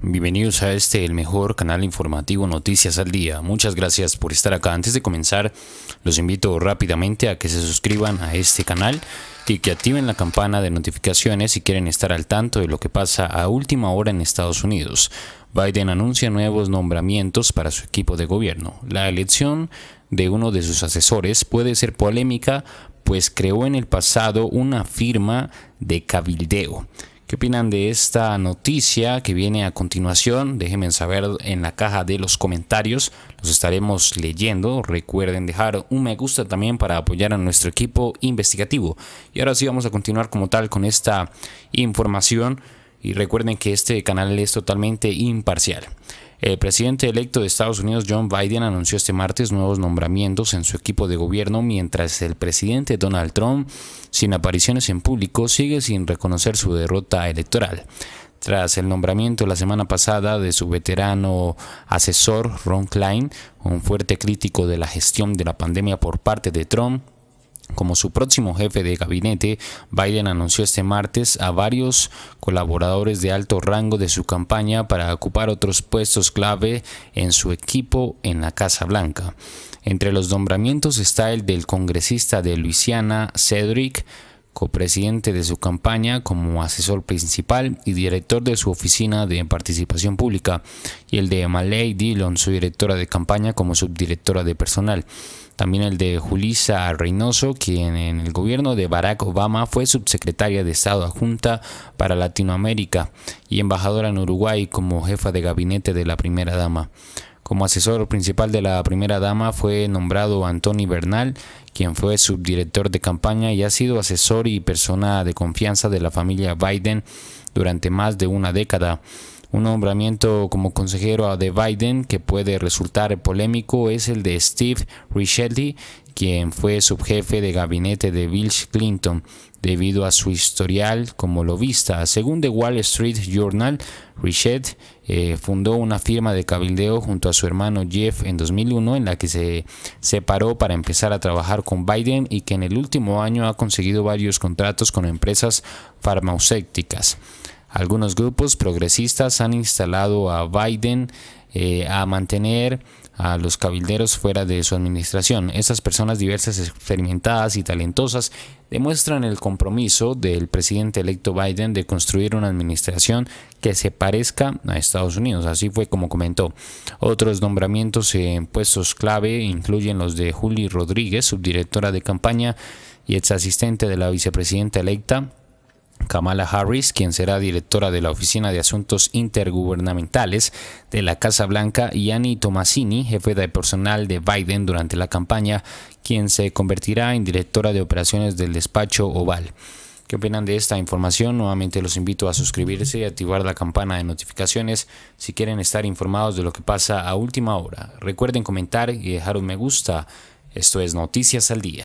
Bienvenidos a este, el mejor canal informativo Noticias al Día. Muchas gracias por estar acá. Antes de comenzar, los invito rápidamente a que se suscriban a este canal y que activen la campana de notificaciones si quieren estar al tanto de lo que pasa a última hora en Estados Unidos. Biden anuncia nuevos nombramientos para su equipo de gobierno. La elección de uno de sus asesores puede ser polémica, pues creó en el pasado una firma de cabildeo. ¿Qué opinan de esta noticia que viene a continuación? Déjenme saber en la caja de los comentarios. Los estaremos leyendo. Recuerden dejar un me gusta también para apoyar a nuestro equipo investigativo. Y ahora sí vamos a continuar como tal con esta información. Y recuerden que este canal es totalmente imparcial. El presidente electo de Estados Unidos, John Biden, anunció este martes nuevos nombramientos en su equipo de gobierno, mientras el presidente Donald Trump, sin apariciones en público, sigue sin reconocer su derrota electoral. Tras el nombramiento la semana pasada de su veterano asesor Ron Klein, un fuerte crítico de la gestión de la pandemia por parte de Trump, como su próximo jefe de gabinete, Biden anunció este martes a varios colaboradores de alto rango de su campaña para ocupar otros puestos clave en su equipo en la Casa Blanca. Entre los nombramientos está el del congresista de Luisiana, Cedric copresidente de su campaña como asesor principal y director de su oficina de participación pública, y el de Malay Dillon, su directora de campaña, como subdirectora de personal. También el de Julissa Reynoso, quien en el gobierno de Barack Obama fue subsecretaria de Estado adjunta para Latinoamérica y embajadora en Uruguay como jefa de gabinete de la primera dama. Como asesor principal de la primera dama fue nombrado Anthony Bernal, quien fue subdirector de campaña y ha sido asesor y persona de confianza de la familia Biden durante más de una década. Un nombramiento como consejero de Biden que puede resultar polémico es el de Steve Rischetti, quien fue subjefe de gabinete de Bill Clinton debido a su historial como lobista. Según The Wall Street Journal, Richet eh, fundó una firma de cabildeo junto a su hermano Jeff en 2001 en la que se separó para empezar a trabajar con Biden y que en el último año ha conseguido varios contratos con empresas farmacéuticas. Algunos grupos progresistas han instalado a Biden eh, a mantener a los cabilderos fuera de su administración. Estas personas diversas, experimentadas y talentosas demuestran el compromiso del presidente electo Biden de construir una administración que se parezca a Estados Unidos. Así fue como comentó. Otros nombramientos en puestos clave incluyen los de Julie Rodríguez, subdirectora de campaña y ex asistente de la vicepresidenta electa, Kamala Harris, quien será directora de la Oficina de Asuntos Intergubernamentales de la Casa Blanca, y Annie Tomasini, jefe de personal de Biden durante la campaña, quien se convertirá en directora de operaciones del despacho Oval. ¿Qué opinan de esta información? Nuevamente los invito a suscribirse y activar la campana de notificaciones si quieren estar informados de lo que pasa a última hora. Recuerden comentar y dejar un me gusta. Esto es Noticias al Día.